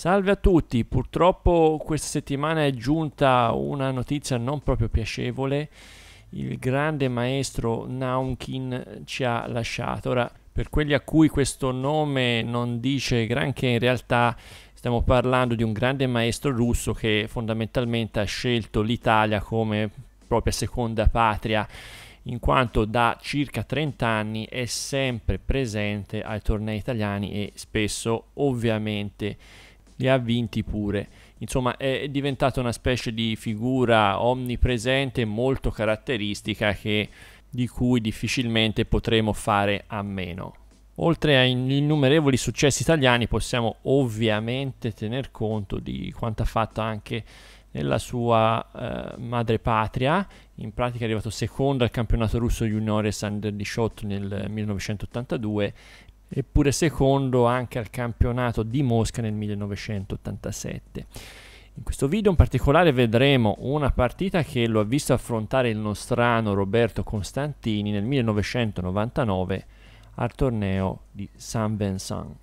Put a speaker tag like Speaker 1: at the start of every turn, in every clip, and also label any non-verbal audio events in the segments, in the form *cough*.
Speaker 1: Salve a tutti, purtroppo questa settimana è giunta una notizia non proprio piacevole. Il grande maestro Naunkin ci ha lasciato. Ora, per quelli a cui questo nome non dice granché, in realtà stiamo parlando di un grande maestro russo che fondamentalmente ha scelto l'Italia come propria seconda patria in quanto da circa 30 anni è sempre presente ai tornei italiani e spesso ovviamente li ha vinti pure. Insomma, è diventata una specie di figura omnipresente molto caratteristica che, di cui difficilmente potremo fare a meno. Oltre agli innumerevoli successi italiani possiamo ovviamente tener conto di quanto ha fatto anche nella sua eh, madre patria, in pratica è arrivato secondo al campionato russo juniores under 18 nel 1982 eppure secondo anche al campionato di Mosca nel 1987. In questo video in particolare vedremo una partita che lo ha visto affrontare il nostrano Roberto Costantini nel 1999 al torneo di San Vincent.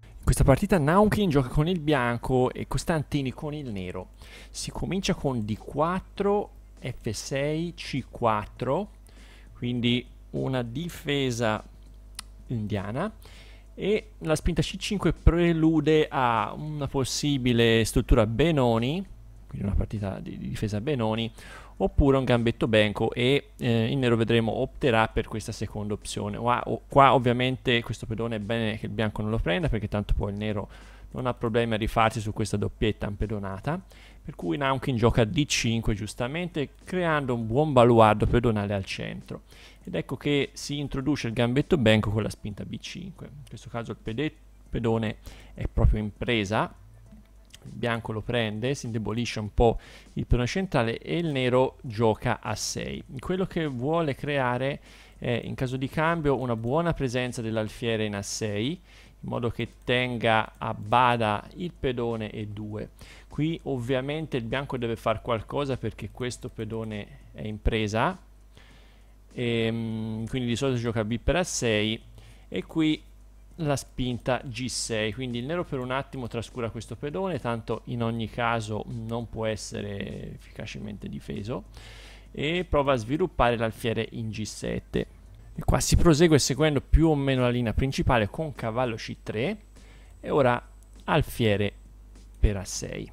Speaker 1: In questa partita Naukin gioca con il bianco e Costantini con il nero. Si comincia con D4, F6, C4, quindi una difesa indiana e la spinta C5 prelude a una possibile struttura Benoni, quindi una partita di, difesa Benoni, oppure un gambetto Benco e eh, il nero vedremo opterà per questa seconda opzione. Qua, o, qua ovviamente questo pedone è bene che il bianco non lo prenda perché tanto poi il nero non ha problemi a rifarsi su questa doppietta ampedonata. per cui Nankin gioca D5 giustamente creando un buon baluardo pedonale al centro ed ecco che si introduce il gambetto banco con la spinta B5. In questo caso il pedone è proprio in presa, il bianco lo prende, si indebolisce un po' il pedone centrale e il nero gioca a 6. Quello che vuole creare è in caso di cambio una buona presenza dell'alfiere in A6 in modo che tenga a bada il pedone E2. Qui ovviamente il bianco deve fare qualcosa perché questo pedone è in presa e, ehm, quindi di solito gioca B per A6 e qui la spinta G6 quindi il nero per un attimo trascura questo pedone tanto in ogni caso non può essere efficacemente difeso e prova a sviluppare l'alfiere in G7 e qua si prosegue seguendo più o meno la linea principale con cavallo C3 e ora alfiere per A6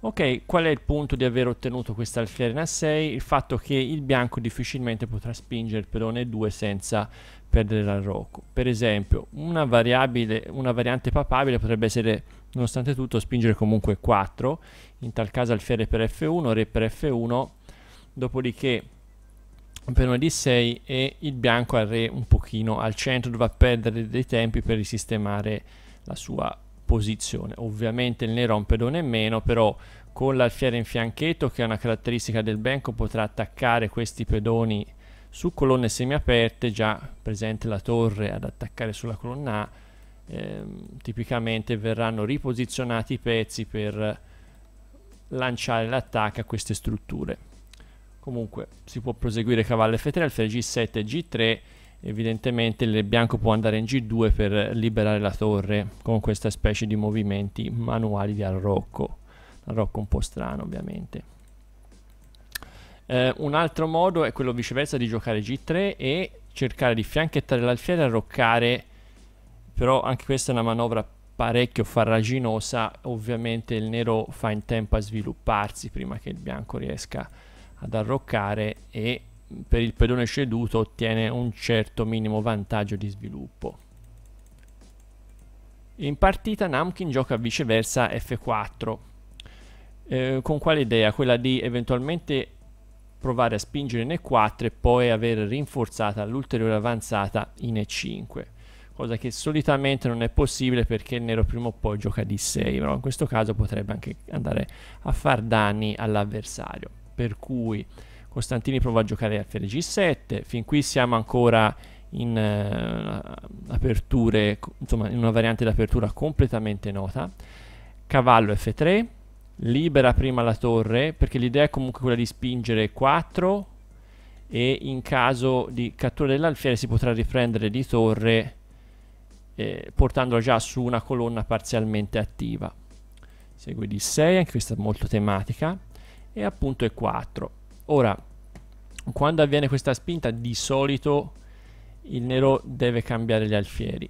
Speaker 1: Ok, qual è il punto di aver ottenuto questa alfiere in A6? Il fatto che il bianco difficilmente potrà spingere il pedone 2 senza perdere l'arroco. Per esempio, una, una variante papabile potrebbe essere, nonostante tutto, spingere comunque 4, in tal caso alfiere per F1, re per F1, dopodiché un pedone di 6 e il bianco al re un pochino al centro, dove va perdere dei tempi per risistemare la sua posizione. Ovviamente il nero ha un pedone in meno, però con l'alfiere in fianchetto, che è una caratteristica del Benco, potrà attaccare questi pedoni su colonne semiaperte, già presente la torre ad attaccare sulla colonna A. Ehm, tipicamente verranno riposizionati i pezzi per lanciare l'attacco a queste strutture. Comunque si può proseguire cavallo F3, alfiere G7 e G3 evidentemente il bianco può andare in G2 per liberare la torre con questa specie di movimenti manuali di arrocco arrocco un po' strano ovviamente eh, un altro modo è quello viceversa di giocare G3 e cercare di fianchettare l'alfiere e arroccare però anche questa è una manovra parecchio farraginosa ovviamente il nero fa in tempo a svilupparsi prima che il bianco riesca ad arroccare e per il pedone ceduto ottiene un certo minimo vantaggio di sviluppo. In partita Namkin gioca viceversa F4. Eh, con quale idea? Quella di eventualmente provare a spingere in E4 e poi avere rinforzata l'ulteriore avanzata in E5 cosa che solitamente non è possibile perché il nero prima o poi gioca D6 però in questo caso potrebbe anche andare a far danni all'avversario per cui Costantini prova a giocare g 7 fin qui siamo ancora in uh, aperture, insomma in una variante d'apertura completamente nota. Cavallo F3, libera prima la torre, perché l'idea è comunque quella di spingere 4 e in caso di cattura dell'alfiere si potrà riprendere di torre eh, portandola già su una colonna parzialmente attiva. Segue di 6 anche questa è molto tematica, e appunto è 4 Ora, quando avviene questa spinta di solito il nero deve cambiare gli alfieri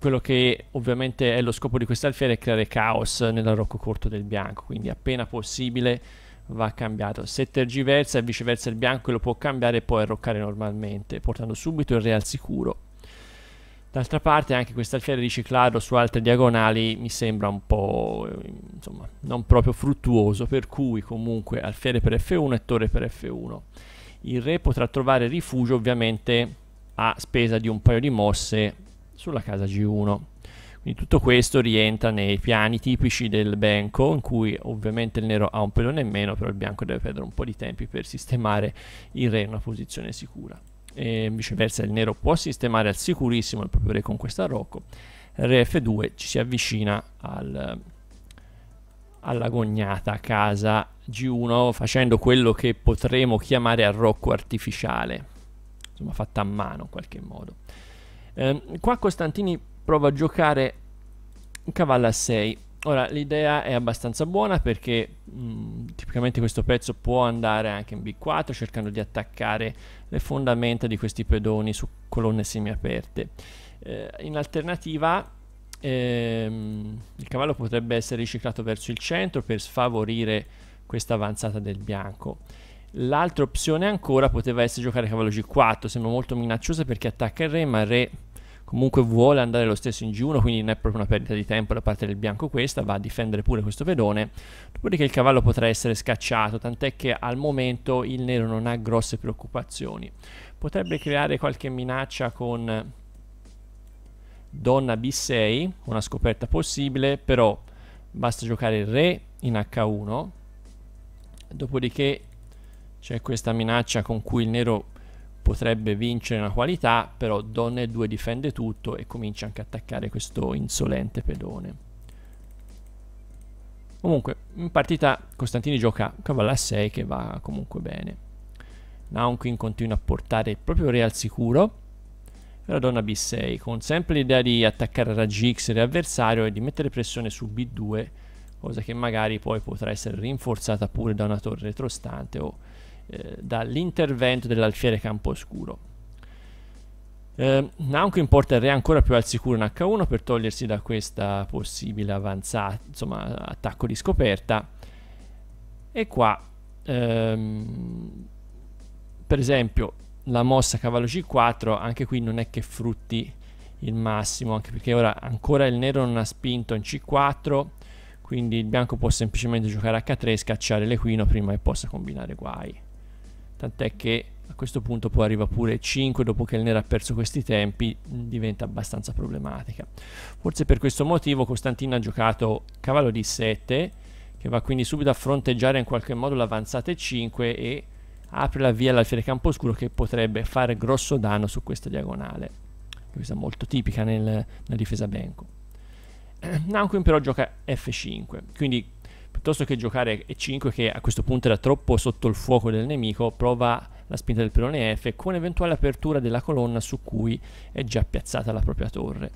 Speaker 1: quello che ovviamente è lo scopo di questo alfiere è creare caos nell'arrocco corto del bianco quindi appena possibile va cambiato se tergiversa e viceversa il bianco lo può cambiare e poi arroccare normalmente portando subito il re al sicuro d'altra parte anche questo alfiere riciclarlo su altre diagonali mi sembra un po' insomma non proprio fruttuoso per cui comunque alfiere per F1 e torre per F1 il re potrà trovare rifugio ovviamente a spesa di un paio di mosse sulla casa G1. Quindi tutto questo rientra nei piani tipici del Benco, in cui ovviamente il nero ha un pedone in meno, però il bianco deve perdere un po' di tempi per sistemare il re in una posizione sicura. E viceversa il nero può sistemare al sicurissimo il proprio re con questa rocco. Re F2 ci si avvicina al, alla gognata casa G1 facendo quello che potremo chiamare arrocco artificiale, insomma fatta a mano in qualche modo. Eh, qua Costantini prova a giocare cavallo a 6. Ora l'idea è abbastanza buona perché mh, mm, tipicamente questo pezzo può andare anche in B4 cercando di attaccare le fondamenta di questi pedoni su colonne semiaperte. Eh, in alternativa Ehm, il cavallo potrebbe essere riciclato verso il centro per sfavorire questa avanzata del bianco. L'altra opzione ancora poteva essere giocare cavallo g4, sembra molto minacciosa perché attacca il re, ma il re comunque vuole andare lo stesso in g1, quindi non è proprio una perdita di tempo da parte del bianco questa, va a difendere pure questo pedone, dopodiché il cavallo potrà essere scacciato, tant'è che al momento il nero non ha grosse preoccupazioni. Potrebbe creare qualche minaccia con donna b6, una scoperta possibile, però basta giocare re in h1, dopodiché c'è questa minaccia con cui il nero potrebbe vincere una qualità, però donna e2 difende tutto e comincia anche a attaccare questo insolente pedone. Comunque, in partita Costantini gioca cavallo a 6 che va comunque bene. Naunkin continua a portare il proprio re al sicuro la donna B6 con sempre l'idea di attaccare a raggi X l'avversario e di mettere pressione su B2 cosa che magari poi potrà essere rinforzata pure da una torre retrostante o eh, dall'intervento dell'alfiere campo oscuro eh, Namco importa il re ancora più al sicuro in H1 per togliersi da questa possibile avanzata insomma attacco di scoperta e qua ehm, per esempio la mossa cavallo c4 anche qui non è che frutti il massimo anche perché ora ancora il nero non ha spinto in c4 quindi il bianco può semplicemente giocare h3 e scacciare l'equino prima che possa combinare guai tant'è che a questo punto poi arriva pure 5 dopo che il nero ha perso questi tempi diventa abbastanza problematica forse per questo motivo Costantino ha giocato cavallo d7 che va quindi subito a fronteggiare in qualche modo l'avanzata e 5 e apre la via all'alfiere campo oscuro che potrebbe fare grosso danno su questa diagonale questa molto tipica nel, nella difesa Benko *clears throat* Nanquin però gioca F5 quindi piuttosto che giocare E5 che a questo punto era troppo sotto il fuoco del nemico prova la spinta del pirone F con eventuale apertura della colonna su cui è già piazzata la propria torre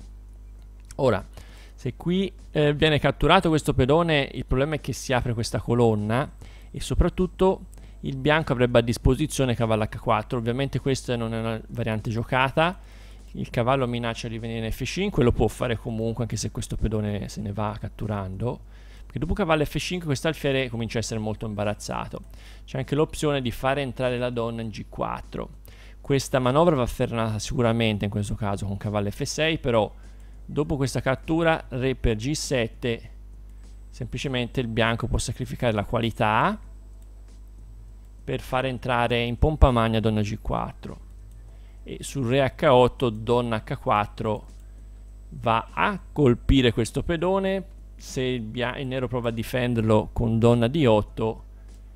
Speaker 1: ora se qui eh, viene catturato questo pedone il problema è che si apre questa colonna e soprattutto il bianco avrebbe a disposizione cavallo h4 ovviamente questa non è una variante giocata il cavallo minaccia di venire in f5 lo può fare comunque anche se questo pedone se ne va catturando perché dopo cavallo f5 questo alfiere comincia a essere molto imbarazzato c'è anche l'opzione di fare entrare la donna in g4 questa manovra va fermata sicuramente in questo caso con cavallo f6 però dopo questa cattura re per g7 semplicemente il bianco può sacrificare la qualità per far entrare in pompa magna donna g4 e sul re h8 donna h4 va a colpire questo pedone se il, il nero prova a difenderlo con donna d8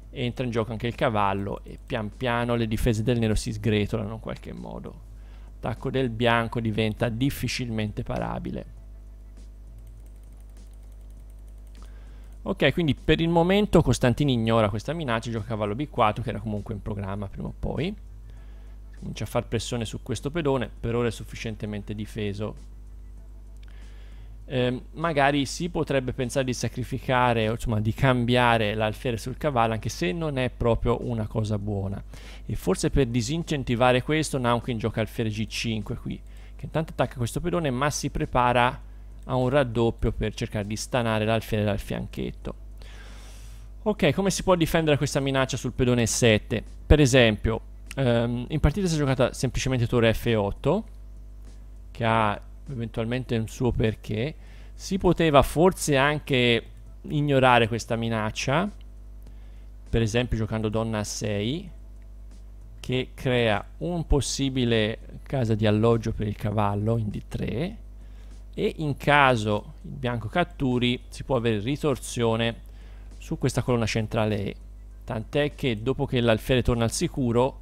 Speaker 1: entra in gioco anche il cavallo e pian piano le difese del nero si sgretolano in qualche modo l'attacco del bianco diventa difficilmente parabile Ok, quindi per il momento Costantini ignora questa minaccia, gioca cavallo b4 che era comunque in programma prima o poi. Comincia a far pressione su questo pedone, per ora è sufficientemente difeso. Eh, magari si potrebbe pensare di sacrificare, insomma di cambiare l'alfiere sul cavallo, anche se non è proprio una cosa buona. E forse per disincentivare questo Naunkin gioca alfiere g5 qui, che intanto attacca questo pedone ma si prepara a un raddoppio per cercare di stanare l'alfiere dal fianchetto. Ok, come si può difendere questa minaccia sul pedone 7 Per esempio, ehm, in partita si è giocata semplicemente torre F8, che ha eventualmente un suo perché. Si poteva forse anche ignorare questa minaccia, per esempio giocando donna a 6, che crea un possibile casa di alloggio per il cavallo in D3, e in caso il bianco catturi si può avere ritorsione su questa colonna centrale E tant'è che dopo che l'alfiere torna al sicuro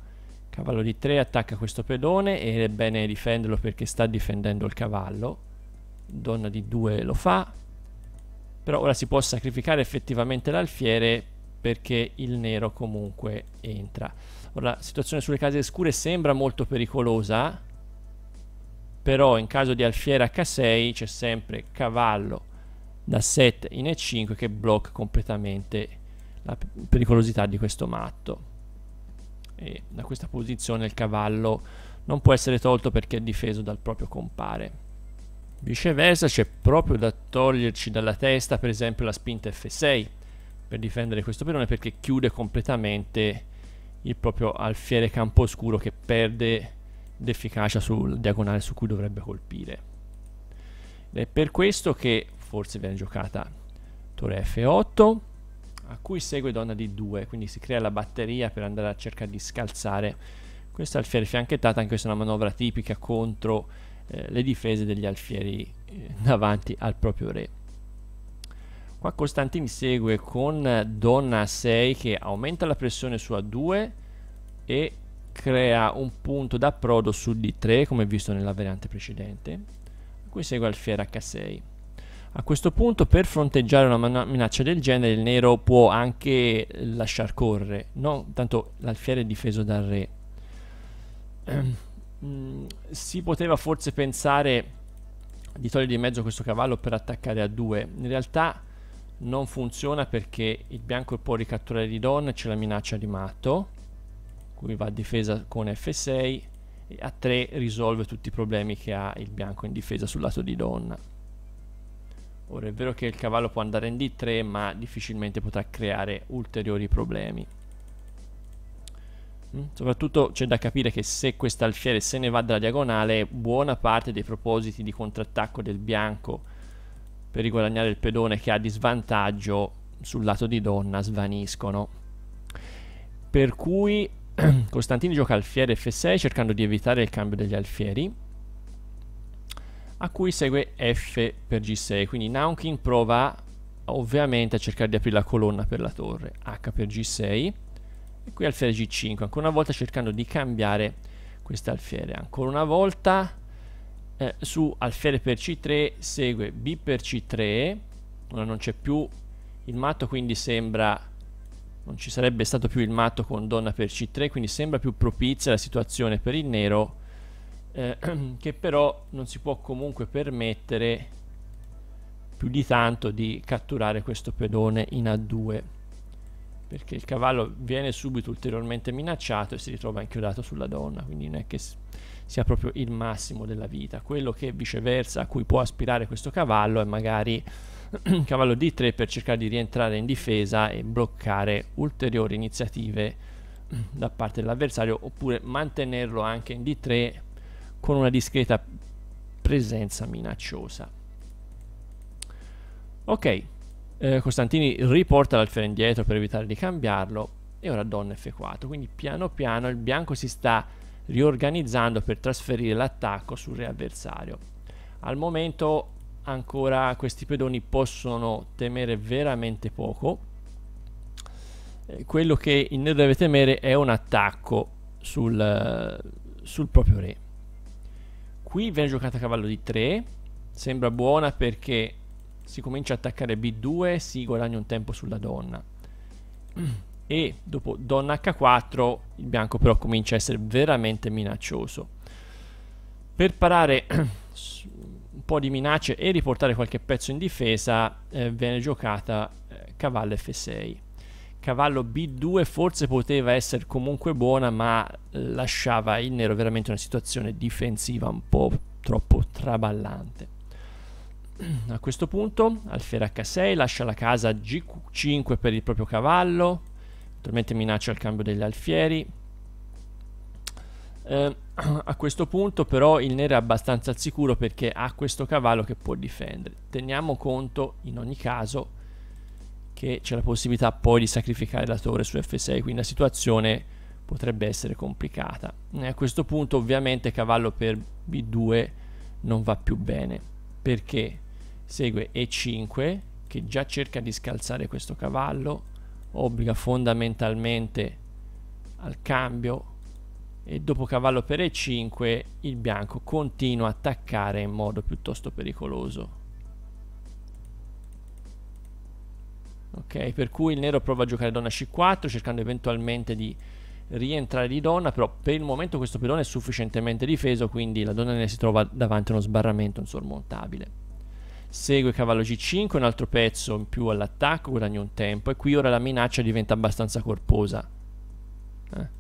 Speaker 1: cavallo di 3 attacca questo pedone ed è bene difenderlo perché sta difendendo il cavallo donna di 2 lo fa però ora si può sacrificare effettivamente l'alfiere perché il nero comunque entra ora la situazione sulle case scure sembra molto pericolosa però in caso di alfiere H6 c'è sempre cavallo da 7 in E5 che blocca completamente la pericolosità di questo matto e da questa posizione il cavallo non può essere tolto perché è difeso dal proprio compare viceversa c'è proprio da toglierci dalla testa per esempio la spinta F6 per difendere questo pedone perché chiude completamente il proprio alfiere campo oscuro che perde d'efficacia sul diagonale su cui dovrebbe colpire. Ed è per questo che forse viene giocata torre F8, a cui segue donna D2, quindi si crea la batteria per andare a cercare di scalzare questa alfiere fianchettata, anche questa è una manovra tipica contro eh, le difese degli alfieri eh, davanti al proprio re. Qua Costantini segue con donna a 6 che aumenta la pressione su A2 e crea un punto d'approdo su D3 come visto nella variante precedente, a cui segue alfiere H6. A questo punto per fronteggiare una minaccia del genere il nero può anche lasciar correre, no? tanto l'alfiere è difeso dal re. Ehm, mm, si poteva forse pensare di togliere di mezzo questo cavallo per attaccare a 2, in realtà non funziona perché il bianco può ricatturare di don, c'è la minaccia di matto, Qui va a difesa con F6 e a 3 risolve tutti i problemi che ha il bianco in difesa sul lato di donna. Ora è vero che il cavallo può andare in D3 ma difficilmente potrà creare ulteriori problemi. Mm, soprattutto c'è da capire che se questa alfiere se ne va dalla diagonale, buona parte dei propositi di contrattacco del bianco per riguadagnare il pedone che ha di svantaggio sul lato di donna svaniscono. Per cui *clears throat* Costantino gioca alfiere f6 cercando di evitare il cambio degli alfieri a cui segue f per g6 quindi Naunkin prova ovviamente a cercare di aprire la colonna per la torre h per g6 e qui alfiere g5 ancora una volta cercando di cambiare questo alfiere ancora una volta eh, su alfiere per c3 segue b per c3 ora non c'è più il matto quindi sembra non ci sarebbe stato più il matto con donna per c3 quindi sembra più propizia la situazione per il nero eh, *clears throat* che però non si può comunque permettere più di tanto di catturare questo pedone in a2 perché il cavallo viene subito ulteriormente minacciato e si ritrova inchiodato sulla donna quindi non è che sia proprio il massimo della vita quello che viceversa a cui può aspirare questo cavallo è magari cavallo d3 per cercare di rientrare in difesa e bloccare ulteriori iniziative da parte dell'avversario oppure mantenerlo anche in d3 con una discreta presenza minacciosa. Ok, eh, Costantini riporta l'alfiere indietro per evitare di cambiarlo e ora donna f4, quindi piano piano il bianco si sta riorganizzando per trasferire l'attacco sul re avversario. Al momento ancora questi pedoni possono temere veramente poco quello che il nero deve temere è un attacco sul, sul proprio re qui viene giocata a cavallo di 3 sembra buona perché si comincia a attaccare b2 si guadagna un tempo sulla donna e dopo donna h4 il bianco però comincia a essere veramente minaccioso per parare *clears throat* po' di minacce e riportare qualche pezzo in difesa, eh, viene giocata eh, cavallo F6. Cavallo B2 forse poteva essere comunque buona, ma lasciava il nero veramente una situazione difensiva un po' troppo traballante. *clears throat* A questo punto, alfiere H6 lascia la casa G5 per il proprio cavallo, naturalmente minaccia il cambio degli alfieri. Eh, *clears throat* a questo punto però il nero è abbastanza al sicuro perché ha questo cavallo che può difendere. Teniamo conto in ogni caso che c'è la possibilità poi di sacrificare la torre su F6, quindi la situazione potrebbe essere complicata. E a questo punto ovviamente cavallo per B2 non va più bene perché segue E5 che già cerca di scalzare questo cavallo, obbliga fondamentalmente al cambio e dopo cavallo per e5 il bianco continua a attaccare in modo piuttosto pericoloso. Ok, per cui il nero prova a giocare donna c4 cercando eventualmente di rientrare di donna, però per il momento questo pedone è sufficientemente difeso, quindi la donna ne si trova davanti a uno sbarramento insormontabile. Segue cavallo g5, un altro pezzo in più all'attacco, guadagna un tempo e qui ora la minaccia diventa abbastanza corposa. Eh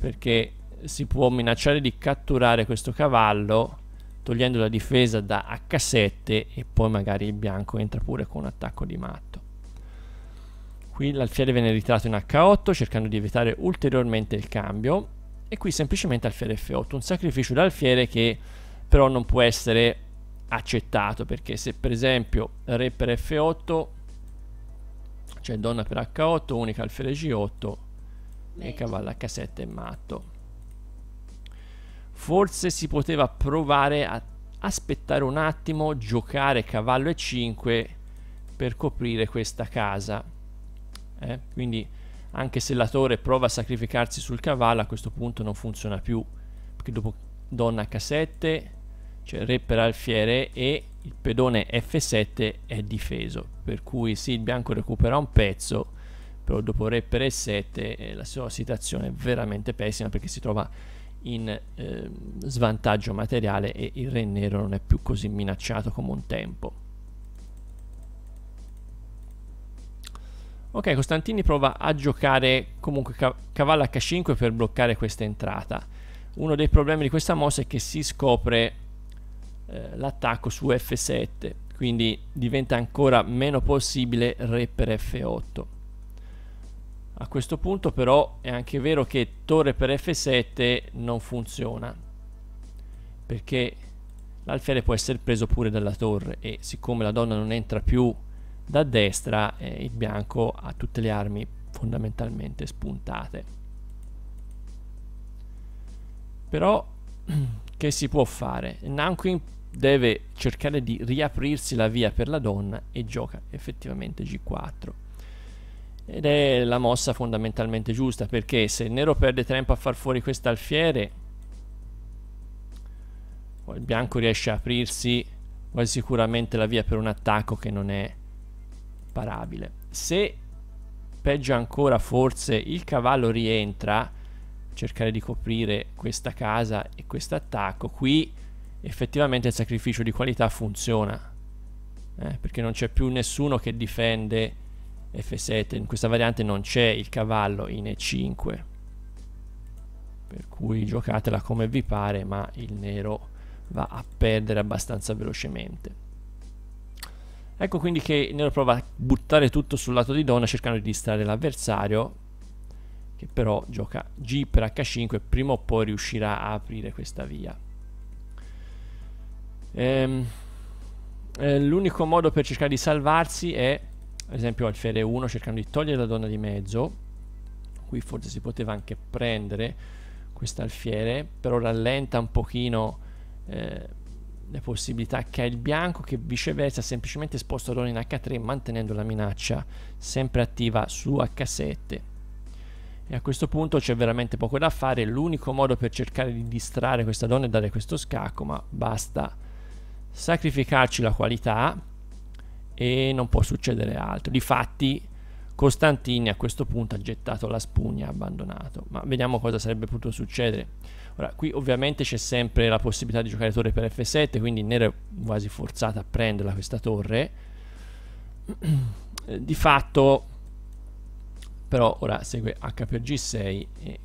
Speaker 1: perché si può minacciare di catturare questo cavallo togliendo la difesa da H7 e poi magari il bianco entra pure con un attacco di matto. Qui l'alfiere viene ritratto in H8 cercando di evitare ulteriormente il cambio e qui semplicemente alfiere F8, un sacrificio d'alfiere che però non può essere accettato perché se per esempio re per F8 cioè donna per H8, unica alfiere G8 e cavallo H7 è matto. Forse si poteva provare a aspettare un attimo, giocare cavallo E5 per coprire questa casa. Eh? Quindi anche se la torre prova a sacrificarsi sul cavallo, a questo punto non funziona più, perché dopo donna H7, cioè re per alfiere e il pedone F7 è difeso, per cui sì, il bianco recupera un pezzo, però dopo re per e7 eh, la sua situazione è veramente pessima perché si trova in eh, svantaggio materiale e il re nero non è più così minacciato come un tempo. Ok, Costantini prova a giocare comunque cav cavallo h5 per bloccare questa entrata. Uno dei problemi di questa mossa è che si scopre eh, l'attacco su f7, quindi diventa ancora meno possibile re per f8. A questo punto però è anche vero che torre per F7 non funziona perché l'alfiere può essere preso pure dalla torre e siccome la donna non entra più da destra eh, il bianco ha tutte le armi fondamentalmente spuntate. Però *clears throat* che si può fare? Nanquin deve cercare di riaprirsi la via per la donna e gioca effettivamente G4. Ed è la mossa fondamentalmente giusta, perché se il nero perde tempo a far fuori quest'alfiere, poi il bianco riesce a aprirsi quasi sicuramente la via per un attacco che non è parabile. Se peggio ancora forse il cavallo rientra, cercare di coprire questa casa e questo attacco, qui effettivamente il sacrificio di qualità funziona, eh, perché non c'è più nessuno che difende F7 in questa variante non c'è il cavallo in E5 per cui giocatela come vi pare ma il nero va a perdere abbastanza velocemente ecco quindi che il nero prova a buttare tutto sul lato di donna cercando di distrarre l'avversario che però gioca G per H5 e prima o poi riuscirà a aprire questa via ehm, eh, l'unico modo per cercare di salvarsi è ad esempio alfiere 1 cercando di togliere la donna di mezzo qui forse si poteva anche prendere questo alfiere però rallenta un pochino eh, le possibilità che ha il bianco che viceversa semplicemente sposta la donna in H3 mantenendo la minaccia sempre attiva su H7 e a questo punto c'è veramente poco da fare l'unico modo per cercare di distrarre questa donna è dare questo scacco ma basta sacrificarci la qualità e non può succedere altro. Difatti Costantini a questo punto ha gettato la spugna, ha abbandonato, ma vediamo cosa sarebbe potuto succedere. Ora, qui ovviamente c'è sempre la possibilità di giocare torre per F7, quindi Nero è quasi forzato a prenderla questa torre. *clears throat* Eh, di fatto però ora segue H per G6 e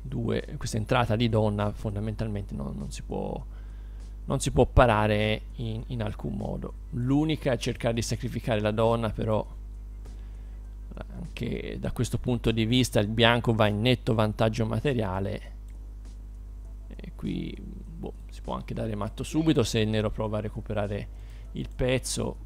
Speaker 1: due, questa entrata di donna fondamentalmente non, non si può non si può parare in, in alcun modo. L'unica è cercare di sacrificare la donna, però anche da questo punto di vista il bianco va in netto vantaggio materiale. E qui boh, si può anche dare matto subito se il nero prova a recuperare il pezzo.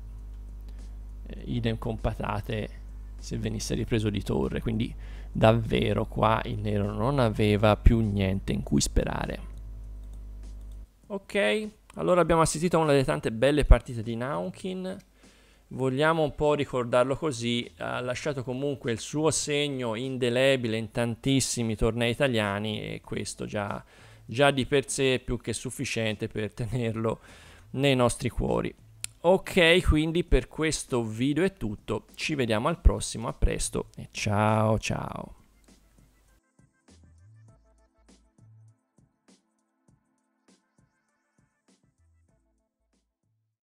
Speaker 1: Eh, idem con patate se venisse ripreso di torre. Quindi davvero qua il nero non aveva più niente in cui sperare. Ok, allora abbiamo assistito a una delle tante belle partite di Naunkin. Vogliamo un po' ricordarlo così, ha lasciato comunque il suo segno indelebile in tantissimi tornei italiani e questo già, già di per sé è più che sufficiente per *laughs* tenerlo nei nostri cuori. Ok, quindi per questo video è tutto, ci vediamo al prossimo, a presto e ciao ciao.